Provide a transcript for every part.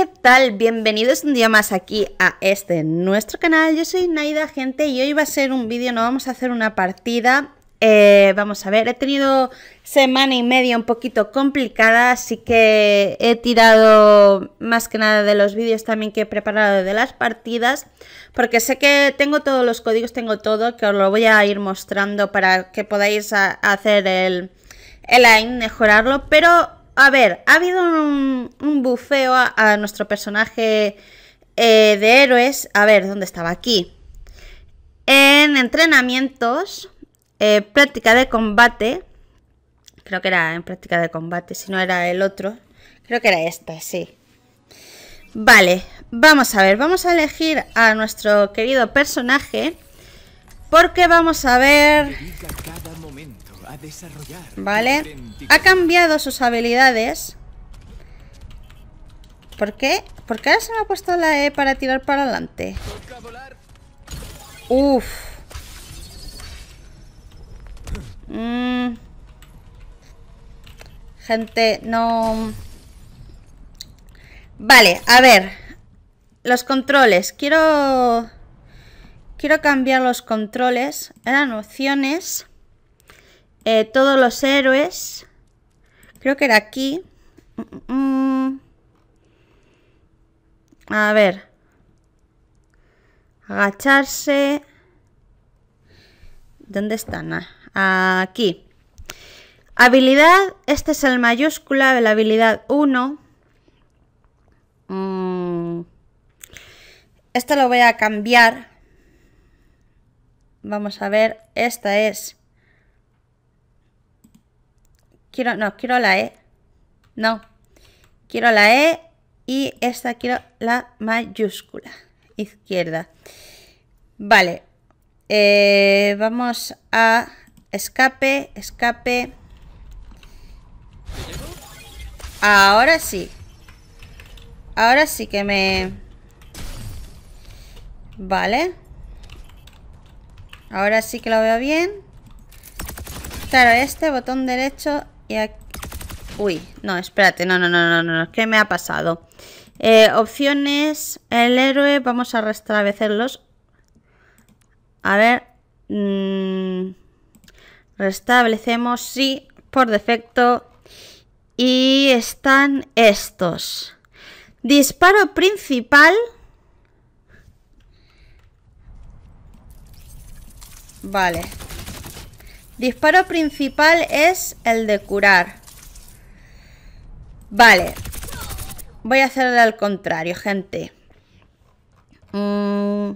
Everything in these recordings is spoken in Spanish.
¿qué tal? Bienvenidos un día más aquí a este nuestro canal. Yo soy Naida Gente y hoy va a ser un vídeo, no vamos a hacer una partida. Eh, vamos a ver, he tenido semana y media un poquito complicada, así que he tirado más que nada de los vídeos también que he preparado de las partidas, porque sé que tengo todos los códigos, tengo todo, que os lo voy a ir mostrando para que podáis hacer el, el line, mejorarlo, pero a ver, ha habido un, bufeo a, nuestro personaje eh, de héroes. A ver, ¿dónde estaba? Aquí. En entrenamientos, eh, práctica de combate. Creo que era en práctica de combate, si no era el otro. Creo que era esta sí. Vale, vamos a ver, vamos a elegir a nuestro querido personaje. Porque vamos a ver... Vale. Ha cambiado sus habilidades. ¿Por qué? ¿Por qué ahora se me ha puesto la E para tirar para adelante? Uf. Mm. Gente, no... Vale, a ver. Los controles. Quiero quiero cambiar los controles. Eran opciones. Eh, todos los héroes. Creo que era aquí. Mm, mm, mm. a ver. Agacharse. ¿Dónde están? Ah, aquí. Habilidad. Este es el mayúscula de la habilidad 1. esto lo voy a cambiar Vamos a ver, esta es... Quiero, no, quiero la E. No, quiero la E y esta quiero la mayúscula izquierda. Vale, eh, vamos a escape, escape. Ahora sí. Ahora sí que me... Vale. Ahora sí que lo veo bien. Claro, este botón derecho y aquí... Uy, no, espérate, no, no, no, no, no, ¿qué me ha pasado? Eh, opciones, el héroe, vamos a restablecerlos. A ver, mm, restablecemos, sí, por defecto. Y están estos. Disparo principal, Vale. Disparo principal es el de curar. Vale. Voy a hacerle al contrario, gente. Mm.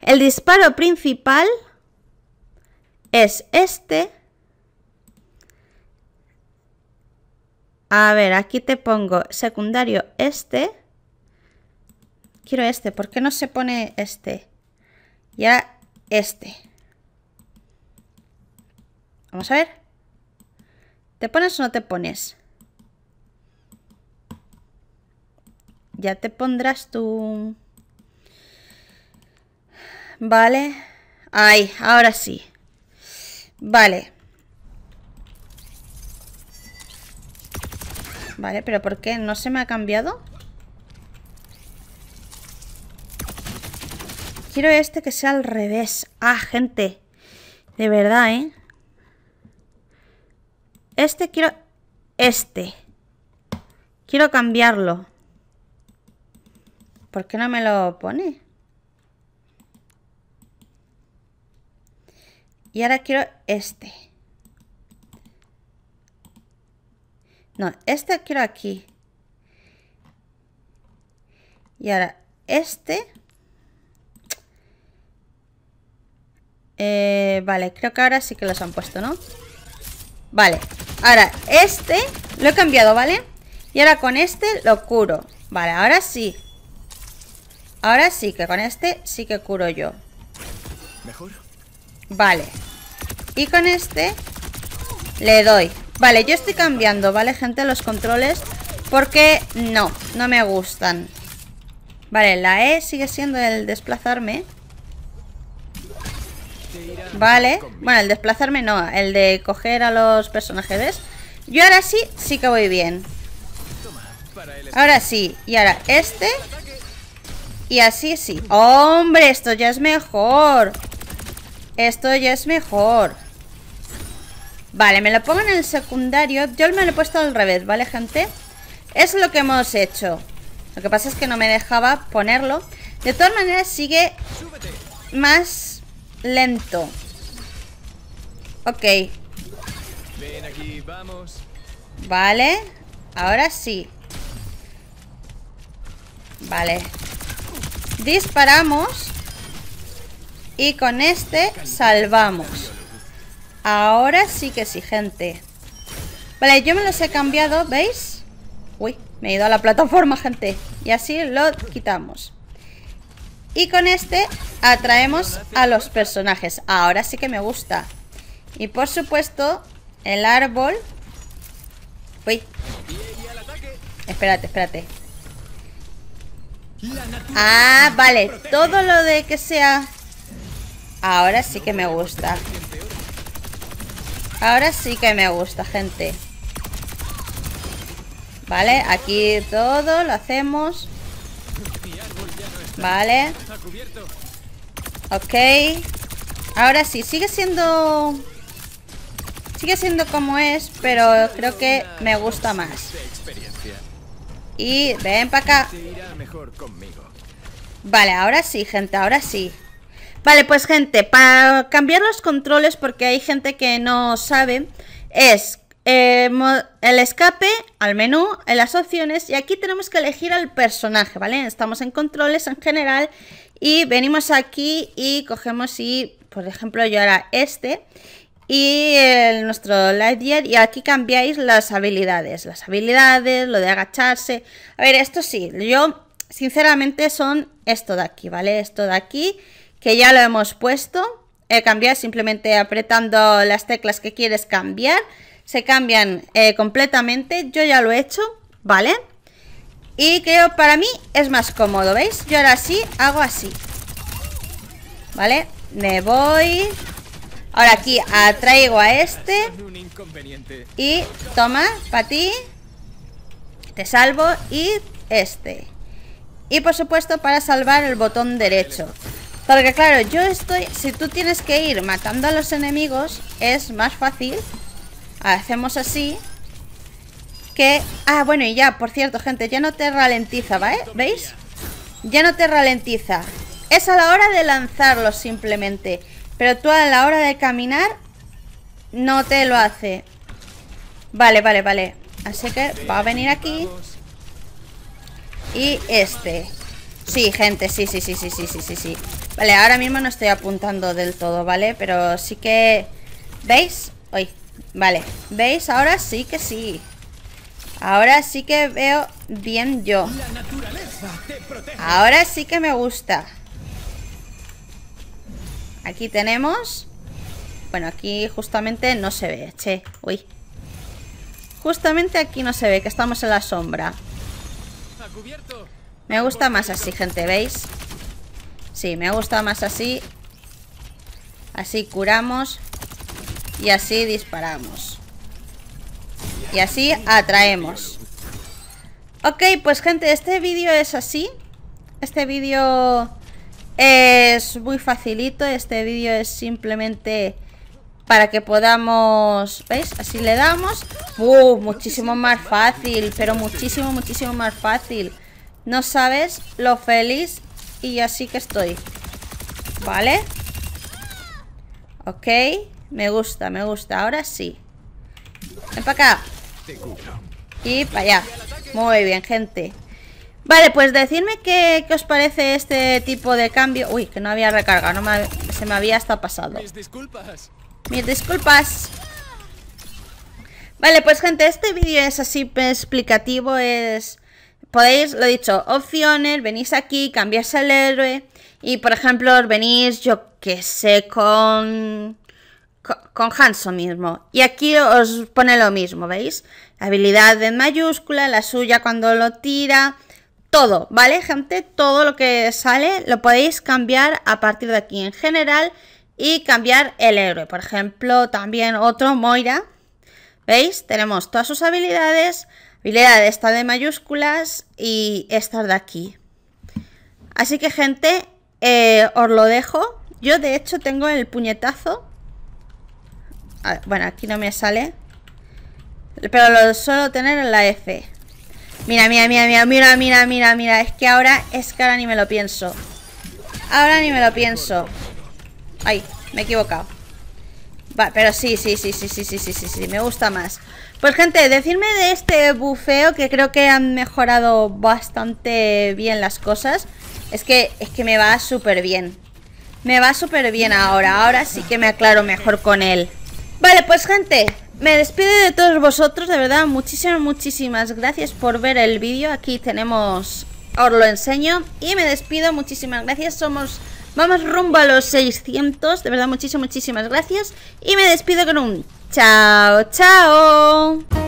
El disparo principal es este. A ver, aquí te pongo secundario este. Quiero este, ¿por qué no se pone este? Ya este. Vamos a ver. ¿Te pones o no te pones? Ya te pondrás tú. Vale. Ay, ahora sí. Vale. Vale, pero ¿por qué? ¿No se me ha cambiado? Quiero este que sea al revés. Ah, gente. De verdad, ¿eh? Este quiero... Este. Quiero cambiarlo. ¿Por qué no me lo pone? Y ahora quiero este. No, este quiero aquí. Y ahora este. Eh, vale, creo que ahora sí que los han puesto, ¿no? Vale, Ahora, este lo he cambiado, ¿vale? Y ahora con este lo curo. Vale, ahora sí. Ahora sí, que con este sí que curo yo. Vale. Y con este le doy. Vale, yo estoy cambiando, ¿vale, gente? Los controles. Porque no, no me gustan. Vale, la E sigue siendo el desplazarme. Vale, bueno, el desplazarme no, el de coger a los personajes Yo ahora sí, sí que voy bien Ahora sí, y ahora este Y así sí ¡Hombre, esto ya es mejor! Esto ya es mejor Vale, me lo pongo en el secundario Yo me lo he puesto al revés, ¿vale, gente? Es lo que hemos hecho Lo que pasa es que no me dejaba ponerlo De todas maneras sigue más lento. Ok. vamos. Vale. Ahora sí. Vale. Disparamos. Y con este salvamos. Ahora sí que sí, gente. Vale, yo me los he cambiado, ¿veis? Uy, me he ido a la plataforma, gente. Y así lo quitamos. Y con este atraemos a los personajes. Ahora sí que me gusta. Y por supuesto, el árbol... Uy. Espérate, espérate. Ah, vale. Todo lo de que sea... Ahora sí que me gusta. Ahora sí que me gusta, gente. Vale, aquí todo lo hacemos. Vale. Ok. Ahora sí, sigue siendo... Sigue siendo como es, pero creo que me gusta más. Y ven para acá. Vale, ahora sí, gente, ahora sí. Vale, pues gente, para cambiar los controles, porque hay gente que no sabe, es eh, el escape al menú, en las opciones, y aquí tenemos que elegir al personaje, ¿vale? Estamos en controles en general y venimos aquí y cogemos y, por ejemplo, yo ahora este y el, nuestro Lightyear y aquí cambiáis las habilidades, las habilidades, lo de agacharse. A ver, esto sí, yo sinceramente son esto de aquí, ¿vale? Esto de aquí, que ya lo hemos puesto. Eh, cambiar simplemente apretando las teclas que quieres cambiar. Se cambian eh, completamente, yo ya lo he hecho, ¿vale? vale y creo para mí es más cómodo, ¿veis? Yo ahora sí hago así Vale, me voy Ahora aquí atraigo a este Y toma, para ti Te salvo y este Y por supuesto para salvar el botón derecho Porque claro, yo estoy Si tú tienes que ir matando a los enemigos Es más fácil Hacemos así que... Ah, bueno, y ya, por cierto, gente, ya no te ralentiza, ¿vale? Eh? ¿Veis? Ya no te ralentiza. Es a la hora de lanzarlo simplemente. Pero tú a la hora de caminar no te lo hace. Vale, vale, vale. Así que va a venir aquí. Y este. Sí, gente, sí, sí, sí, sí, sí, sí, sí, sí. Vale, ahora mismo no estoy apuntando del todo, ¿vale? Pero sí que... ¿Veis? Uy, Vale, ¿veis? Ahora sí que sí. Ahora sí que veo bien yo. Ahora sí que me gusta. Aquí tenemos... Bueno, aquí justamente no se ve, che. Uy. Justamente aquí no se ve, que estamos en la sombra. Me gusta más así, gente, ¿veis? Sí, me gusta más así. Así curamos. Y así disparamos. Y así atraemos. Ok, pues gente, este vídeo es así. Este vídeo es muy facilito. Este vídeo es simplemente para que podamos... ¿Veis? Así le damos. Muchísimo más fácil. Pero muchísimo, muchísimo más fácil. No sabes lo feliz y así que estoy. ¿Vale? Ok. Me gusta, me gusta. Ahora sí. Ven para acá. Y para allá. Muy bien, gente. Vale, pues decidme qué, os parece este tipo de cambio. Uy, que no había recarga, no se me había hasta pasado. Mis disculpas. Mis disculpas. Vale, pues gente, este vídeo es así explicativo, es... Podéis, lo he dicho, opciones, venís aquí, cambiáis el héroe y por ejemplo venís, yo que sé, con con Hanson mismo. Y aquí os pone lo mismo, ¿veis? La habilidad en mayúscula, la suya cuando lo tira, todo, ¿vale, gente? Todo lo que sale lo podéis cambiar a partir de aquí en general y cambiar el héroe. Por ejemplo, también otro, Moira. ¿Veis? Tenemos todas sus habilidades, habilidad esta de mayúsculas y estas de aquí. Así que, gente, eh, os lo dejo. Yo, de hecho, tengo el puñetazo Ah, bueno, aquí no me sale. Pero lo suelo tener en la F. Mira, mira, mira, mira, mira, mira, mira, mira. Es que ahora, es que ahora ni me lo pienso. Ahora ni me lo pienso. Ay, me he equivocado. pero sí, sí, sí, sí, sí, sí, sí, sí, sí, me gusta más. Pues gente, decirme de este bufeo que creo que han mejorado bastante bien las cosas. Es que, es que me va súper bien. Me va súper bien ahora. Ahora sí que me aclaro mejor con él. Vale, pues gente, me despido de todos vosotros, de verdad, muchísimas, muchísimas gracias por ver el vídeo. Aquí tenemos, os lo enseño. Y me despido, muchísimas gracias, somos... Vamos rumbo a los 600, de verdad, muchísimas, muchísimas gracias. Y me despido con un chao, chao.